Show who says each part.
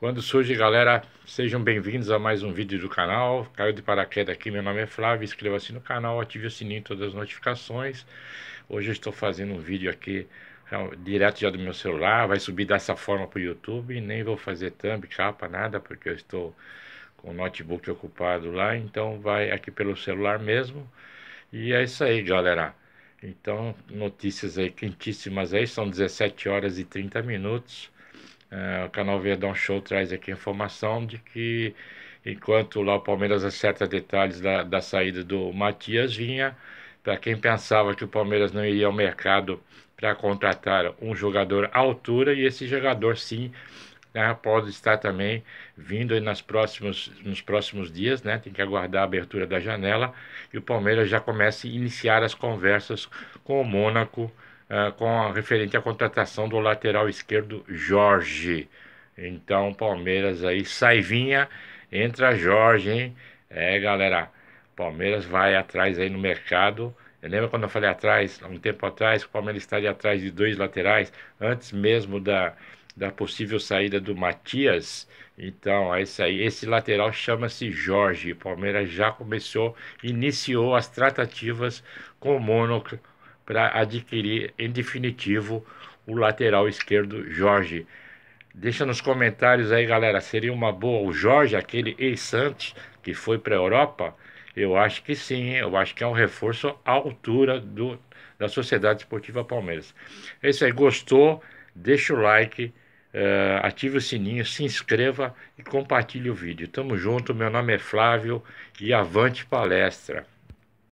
Speaker 1: Quando surge, galera, sejam bem-vindos a mais um vídeo do canal. Caiu de paraquedas aqui, meu nome é Flávio, inscreva-se no canal, ative o sininho todas as notificações. Hoje eu estou fazendo um vídeo aqui é direto já do meu celular, vai subir dessa forma para o YouTube, nem vou fazer thumb, capa, nada, porque eu estou com o notebook ocupado lá, então vai aqui pelo celular mesmo. E é isso aí, galera. Então, notícias aí quentíssimas aí, são 17 horas e 30 minutos. É, o canal Verdão Show traz aqui a informação de que enquanto lá o Palmeiras acerta detalhes da, da saída do Matias Vinha, para quem pensava que o Palmeiras não iria ao mercado para contratar um jogador à altura, e esse jogador sim né, pode estar também vindo aí nas próximos, nos próximos dias, né? Tem que aguardar a abertura da janela e o Palmeiras já começa a iniciar as conversas com o Mônaco eh, com com referente à contratação do lateral esquerdo Jorge. Então, Palmeiras aí, saivinha, entra Jorge, hein? É, galera, Palmeiras vai atrás aí no mercado. Eu lembro quando eu falei atrás, há um tempo atrás, que o Palmeiras estaria atrás de dois laterais, antes mesmo da, da possível saída do Matias. Então, esse, é aí, esse lateral chama-se Jorge. O Palmeiras já começou, iniciou as tratativas com o Mônaco para adquirir, em definitivo, o lateral esquerdo Jorge. Deixa nos comentários aí, galera, seria uma boa o Jorge, aquele ex-Santos que foi para a Europa? Eu acho que sim, eu acho que é um reforço à altura do, da Sociedade Esportiva Palmeiras. É isso aí, gostou? Deixa o like, uh, ative o sininho, se inscreva e compartilhe o vídeo. Tamo junto, meu nome é Flávio e avante palestra!